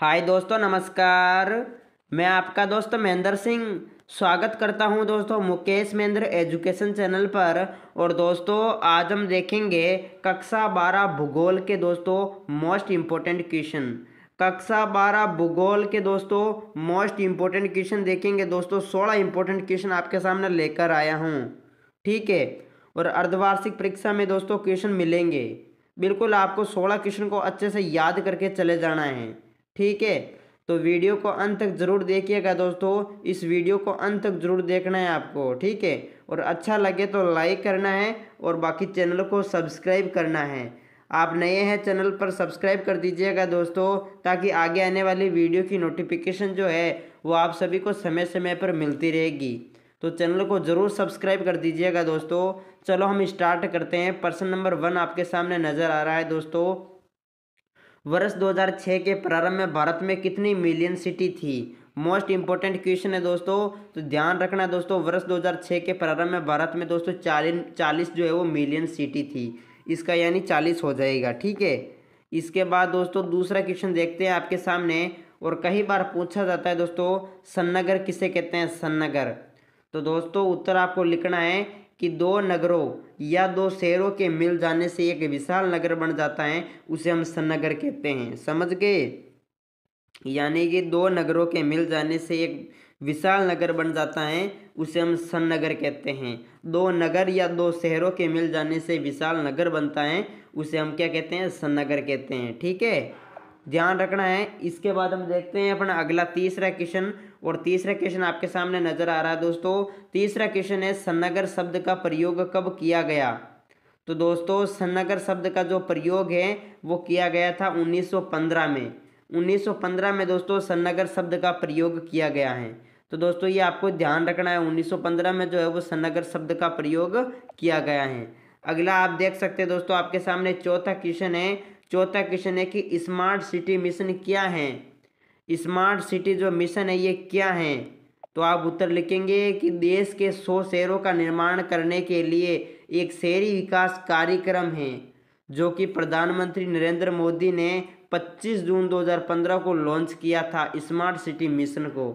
हाय दोस्तों नमस्कार मैं आपका दोस्त महेंद्र सिंह स्वागत करता हूं दोस्तों मुकेश महेंद्र एजुकेशन चैनल पर और दोस्तों आज हम देखेंगे कक्षा बारह भूगोल के दोस्तों मोस्ट इम्पोर्टेंट क्वेश्चन कक्षा बारह भूगोल के दोस्तों मोस्ट इम्पोर्टेंट क्वेश्चन देखेंगे दोस्तों सोलह इम्पोर्टेंट क्वेश्चन आपके सामने लेकर आया हूँ ठीक है और अर्धवार्षिक परीक्षा में दोस्तों क्वेश्चन मिलेंगे बिल्कुल आपको सोलह क्वेश्चन को अच्छे से याद करके चले जाना है ठीक है तो वीडियो को अंत तक ज़रूर देखिएगा दोस्तों इस वीडियो को अंत तक ज़रूर देखना है आपको ठीक है और अच्छा लगे तो लाइक करना है और बाकी चैनल को सब्सक्राइब करना है आप नए हैं चैनल पर सब्सक्राइब कर दीजिएगा दोस्तों ताकि आगे आने वाली वीडियो की नोटिफिकेशन जो है वो आप सभी को समय समय पर मिलती रहेगी तो चैनल को ज़रूर सब्सक्राइब कर दीजिएगा दोस्तों चलो हम स्टार्ट करते हैं पर्सन नंबर वन आपके सामने नज़र आ रहा है दोस्तों वर्ष 2006 के प्रारंभ में भारत में कितनी मिलियन सिटी थी मोस्ट इंपॉर्टेंट क्वेश्चन है दोस्तों तो ध्यान रखना दोस्तों वर्ष 2006 के प्रारंभ में भारत में दोस्तों चालीस चालीस जो है वो मिलियन सिटी थी इसका यानी चालीस हो जाएगा ठीक है इसके बाद दोस्तों दूसरा क्वेश्चन देखते हैं आपके सामने और कई बार पूछा जाता है दोस्तों सन्नगर किसे कहते हैं सन्नगर तो दोस्तों उत्तर आपको लिखना है कि दो नगरों या दो शहरों के मिल जाने से एक विशाल नगर बन जाता है उसे हम सनगर कहते हैं समझ गए यानी कि दो नगरों के मिल जाने से एक विशाल नगर बन जाता है उसे हम सनगर नगर कहते हैं दो नगर या दो शहरों के मिल जाने से विशाल नगर बनता है उसे हम क्या कहते हैं सनगर नगर कहते हैं ठीक है ध्यान रखना है इसके बाद हम देखते हैं अपना अगला तीसरा क्वेश्चन और तीसरा क्वेश्चन आपके सामने नजर आ रहा है दोस्तों तीसरा क्वेश्चन है सन्नगर शब्द का प्रयोग कब किया गया तो दोस्तों सन्नगर शब्द का जो प्रयोग है वो किया गया था 1915 में 1915 में दोस्तों सन्नगर शब्द का प्रयोग किया गया है तो दोस्तों ये आपको ध्यान रखना है उन्नीस में जो है वो सन्नगर शब्द का प्रयोग किया गया है अगला आप देख सकते हैं दोस्तों आपके सामने चौथा क्वेश्चन है चौथा क्वेश्चन है कि स्मार्ट सिटी मिशन क्या है स्मार्ट सिटी जो मिशन है ये क्या है तो आप उत्तर लिखेंगे कि देश के सौ शहरों का निर्माण करने के लिए एक शहरी विकास कार्यक्रम है जो कि प्रधानमंत्री नरेंद्र मोदी ने 25 जून 2015 को लॉन्च किया था स्मार्ट सिटी मिशन को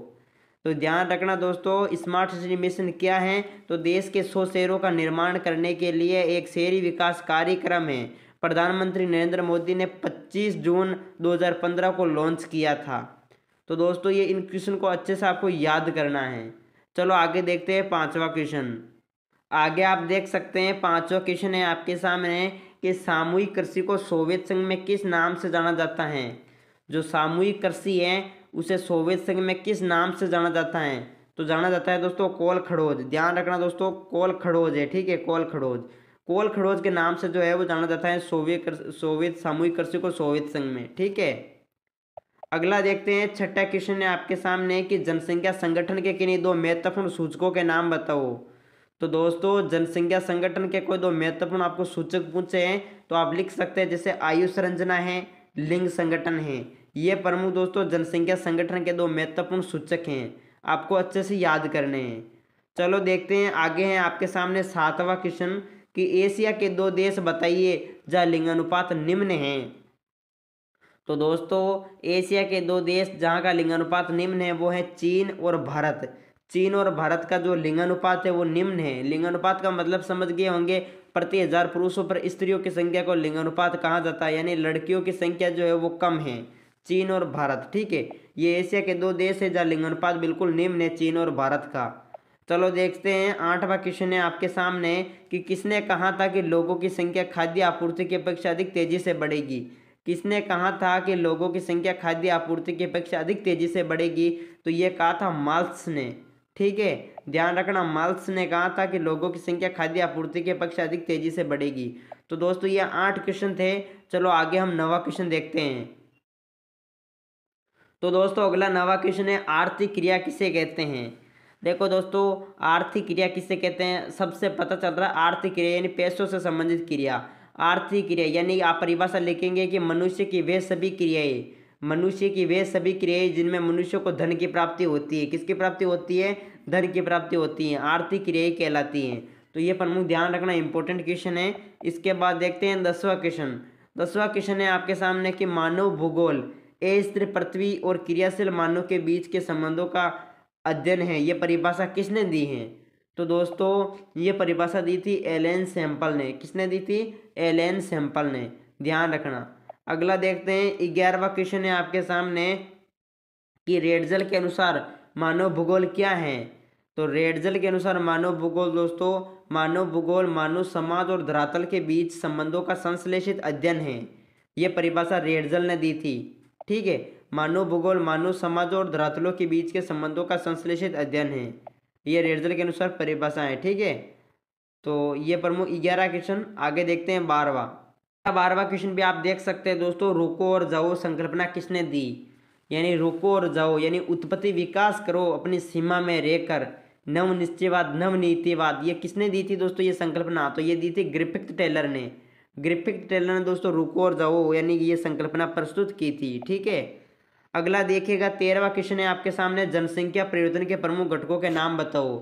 तो ध्यान रखना दोस्तों स्मार्ट सिटी मिशन क्या है तो देश के सौ शहरों का निर्माण करने के लिए एक शहरी विकास कार्यक्रम है प्रधानमंत्री नरेंद्र मोदी ने 25 जून 2015 को लॉन्च किया था तो दोस्तों ये इन क्वेश्चन को अच्छे से आपको याद करना है चलो आगे देखते हैं पांचवा क्वेश्चन आगे आप देख सकते हैं पांचवा क्वेश्चन है आपके सामने कि सामूहिक कृषि को सोवियत संघ में किस नाम से जाना जाता है जो सामूहिक कृषि है उसे सोवियत संघ में किस नाम से जाना जाता है तो जाना जाता है दोस्तों कोल खड़ोज ध्यान रखना दोस्तों कोल खड़ोज है ठीक है कोल खड़ोज कोल खड़ोज के नाम से जो है वो जाना जाता है सोवियत सोवियत सामूहिक कृषि को सोवियत संघ में ठीक है अगला देखते हैं छठा क्वेश्चन है आपके सामने कि जनसंख्या संगठन के किन्हीं दो महत्वपूर्ण सूचकों के नाम बताओ तो दोस्तों जनसंख्या संगठन के कोई दो महत्वपूर्ण आपको सूचक पूछे हैं तो आप लिख सकते हैं जैसे आयु संरचना है लिंग संगठन है ये प्रमुख दोस्तों जनसंख्या संगठन के दो महत्वपूर्ण सूचक हैं आपको अच्छे से याद करने हैं चलो देखते हैं आगे हैं आपके सामने सातवां क्वेश्चन कि एशिया के दो देश बताइए जहाँ लिंगानुपात निम्न है तो दोस्तों एशिया के दो देश जहाँ का लिंगानुपात निम्न है वो है चीन और भारत चीन और भारत का जो लिंगानुपात है वो निम्न है लिंगानुपात का मतलब समझ गए होंगे प्रति हजार पुरुषों पर स्त्रियों की संख्या को लिंगानुपात कहा जाता है यानी लड़कियों की संख्या जो है वो कम है चीन और भारत ठीक है ये एशिया के दो देश है जहाँ लिंगानुपात बिल्कुल निम्न है चीन और भारत का चलो देखते हैं आठवां क्वेश्चन है आपके सामने कि किसने कहा था कि लोगों की संख्या खाद्य आपूर्ति की अपेक्षा अधिक तेजी से बढ़ेगी किसने कहा था कि लोगों की संख्या खाद्य आपूर्ति की अपेक्षा अधिक तेजी से बढ़ेगी तो ये कहा था माल्स ने ठीक है ध्यान रखना माल्स ने कहा था कि लोगों की संख्या खाद्य आपूर्ति की अपेक्षा अधिक तेजी से बढ़ेगी तो दोस्तों ये आठ क्वेश्चन थे चलो आगे हम नवा क्वेश्चन देखते हैं तो दोस्तों अगला नवा क्वेश्चन है आर्थिक क्रिया किसे कहते हैं देखो दोस्तों आर्थिक क्रिया किसे कहते हैं सबसे पता चल रहा है आर्थिक क्रिया यानी पैसों से संबंधित क्रिया आर्थिक क्रिया यानी आप परिभाषा लिखेंगे कि मनुष्य की वे सभी क्रियाएं मनुष्य की वे सभी क्रियाएं जिनमें मनुष्य को धन की प्राप्ति होती है किसकी प्राप्ति होती है धन की प्राप्ति होती है आर्थिक क्रियाएं कहलाती हैं तो ये प्रमुख ध्यान रखना इंपॉर्टेंट क्वेश्चन है इसके बाद देखते हैं दसवा क्वेश्चन दसवा क्वेश्चन है आपके सामने कि मानव भूगोल ए स्त्री पृथ्वी और क्रियाशील मानव के बीच के संबंधों का अध्ययन है ये परिभाषा किसने दी है तो दोस्तों ये परिभाषा दी थी एलेन सैंपल ने किसने दी थी एलेन सैंपल ने ध्यान रखना अगला देखते हैं ग्यारहवा क्वेश्चन है आपके सामने कि रेडजल के अनुसार मानव भूगोल क्या है तो रेडजल के अनुसार मानव भूगोल दोस्तों मानव भूगोल मानव समाज और धरातल के बीच संबंधों का संश्लेषित अध्ययन है ये परिभाषा रेडजल ने दी थी ठीक है मानव भूगोल मानव समाज और धरातलों के बीच के संबंधों का संश्लेषित अध्ययन है ये रेडल के अनुसार है ठीक है तो ये प्रमुख ग्यारह क्वेश्चन आगे देखते हैं बारवा बारवा क्वेश्चन भी आप देख सकते हैं दोस्तों रोको और जाओ संकल्पना किसने दी यानी रोको और जाओ यानी उत्पत्ति विकास करो अपनी सीमा में रहकर नव निश्चयवाद नव नीतिवाद ये किसने दी थी दोस्तों ये संकल्पना तो ये दी थी ग्रिफिक्त टेलर ने ग्रिफिथ टेलर ने दोस्तों रुको और जाओ यानी ये संकल्पना प्रस्तुत की थी ठीक है अगला देखिएगा तेरहवा क्वेश्चन है आपके सामने जनसंख्या परिवर्तन के प्रमुख घटकों के नाम बताओ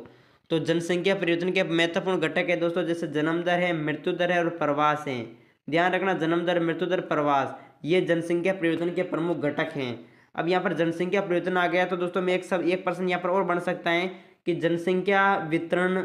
तो जनसंख्या परिवर्तन के महत्वपूर्ण घटक है दोस्तों जैसे जन्म दर है मृत्यु दर है और प्रवास है ध्यान रखना जन्म दर मृत्यु दर प्रवास ये जनसंख्या परिवर्तन के प्रमुख घटक हैं अब यहाँ पर जनसंख्या परिवर्तन आ गया तो दोस्तों में एक सब एक प्रश्न यहाँ पर और बढ़ सकता है कि जनसंख्या वितरण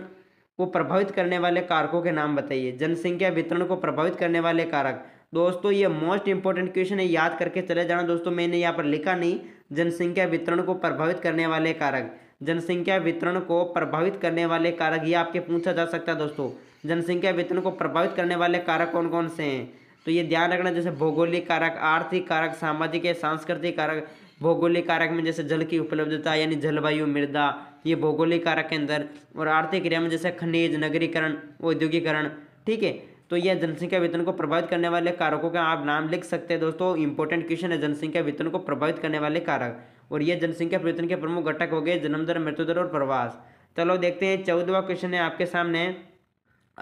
को प्रभावित करने वाले कारकों के नाम बताइए जनसंख्या वितरण को प्रभावित करने वाले कारक दोस्तों ये मोस्ट इंपॉर्टेंट क्वेश्चन है याद करके चले जाना दोस्तों मैंने यहाँ पर लिखा नहीं जनसंख्या वितरण को प्रभावित करने वाले कारक जनसंख्या वितरण को प्रभावित करने वाले कारक ये आपके पूछा जा सकता है दोस्तों जनसंख्या वितरण को प्रभावित करने वाले कारक कौन कौन से हैं तो ये ध्यान रखना जैसे भौगोलिक कारक आर्थिक कारक सामाजिक या सांस्कृतिक कारक भौगोलिक कारक में जैसे जल की उपलब्धता यानी जलवायु मृदा ये भौगोलिक कारक के अंदर और आर्थिक क्रिया में जैसे खनिज नगरीकरण औद्योगिकरण ठीक है तो यह जनसंख्या वितरण को प्रभावित करने वाले कारकों का आप नाम लिख सकते हैं दोस्तों इंपॉर्टेंट क्वेश्चन है जनसंख्या वितरण को प्रभावित करने वाले कारक और यह जनसंख्या वितरण के प्रमुख घटक हो गए जन्मदर मृत्यु दर और प्रवास चलो देखते हैं चौदहवा क्वेश्चन है आपके सामने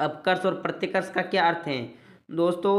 अपकर्ष और प्रतिकर्ष का क्या अर्थ है दोस्तों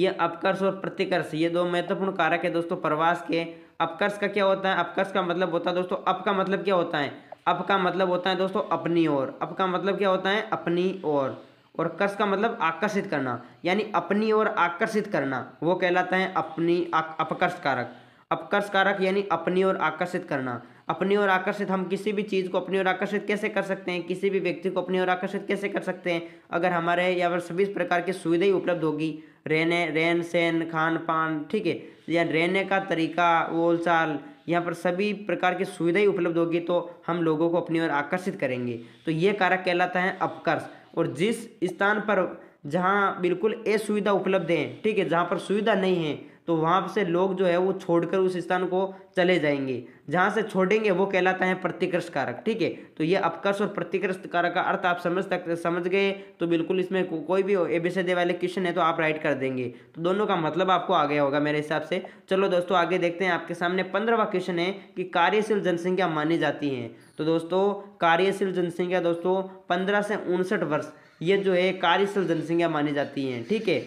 ये अपकर्ष और प्रतिकर्ष ये दो महत्वपूर्ण कारक है दोस्तों प्रवास के अपकर्ष का क्या होता है अपकर्ष का मतलब होता है दोस्तों अप का मतलब क्या होता है अप का मतलब होता है दोस्तों अपनी ओर अप का मतलब क्या होता है अपनी ओर और कस का मतलब आकर्षित करना यानी अपनी ओर आकर्षित करना वो कहलाता है अपनी अपकर्ष कारक अपकर्ष कारक यानी अपनी ओर आकर्षित करना अपनी ओर आकर्षित हम किसी भी चीज़ को अपनी ओर आकर्षित कैसे कर सकते हैं किसी भी व्यक्ति को अपनी ओर आकर्षित कैसे कर सकते हैं अगर हमारे यहाँ पर सभी प्रकार की सुविधाएं उपलब्ध होगी रहने रहन सहन खान पान ठीक है या रहने का तरीका बोल चाल यहाँ पर सभी प्रकार की सुविधाएं उपलब्ध होगी तो हम लोगों को अपनी ओर आकर्षित करेंगे तो ये कारक कहलाता है अपकर्ष और जिस स्थान पर जहाँ बिल्कुल ए सुविधा उपलब्ध है ठीक है जहाँ पर सुविधा नहीं है तो वहाँ से लोग जो है वो छोड़कर उस स्थान को चले जाएंगे जहाँ से छोड़ेंगे वो कहलाता है प्रतिकर्ष कारक ठीक है तो ये अपकर्ष और प्रतिकर्ष कारक का अर्थ आप समझ तक समझ गए तो बिल्कुल इसमें को, कोई भी ए बी सी वाले क्वेश्चन है तो आप राइट कर देंगे तो दोनों का मतलब आपको आ गया होगा मेरे हिसाब से चलो दोस्तों आगे देखते हैं आपके सामने पंद्रहवा क्वेश्चन है कि कार्यशील जनसंख्या मानी जाती है तो दोस्तों कार्यशील जनसंख्या दोस्तों पंद्रह से उनसठ वर्ष ये जो है कार्यशील जनसंख्या मानी जाती है ठीक है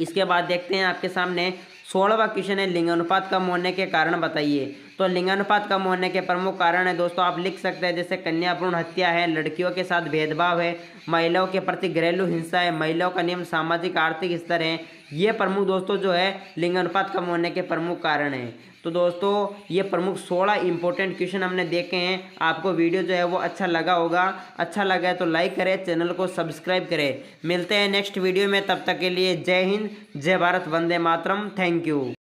इसके बाद देखते हैं आपके सामने सोलहवा क्वेश्चन है लिंगानुपात कम होने के कारण बताइए तो लिंगानुपात कम होने के प्रमुख कारण है दोस्तों आप लिख सकते हैं जैसे कन्या भ्रूण हत्या है लड़कियों के साथ भेदभाव है महिलाओं के प्रति घरेलू हिंसा है महिलाओं का नियम सामाजिक आर्थिक स्तर है ये प्रमुख दोस्तों जो है लिंगानुपात कम होने के प्रमुख कारण है तो दोस्तों ये प्रमुख सोलह इंपॉर्टेंट क्वेश्चन हमने देखे हैं आपको वीडियो जो है वो अच्छा लगा होगा अच्छा लगा है तो लाइक करें चैनल को सब्सक्राइब करें मिलते हैं नेक्स्ट वीडियो में तब तक के लिए जय हिंद जय भारत वंदे मातरम थैंक થેન્ક યુ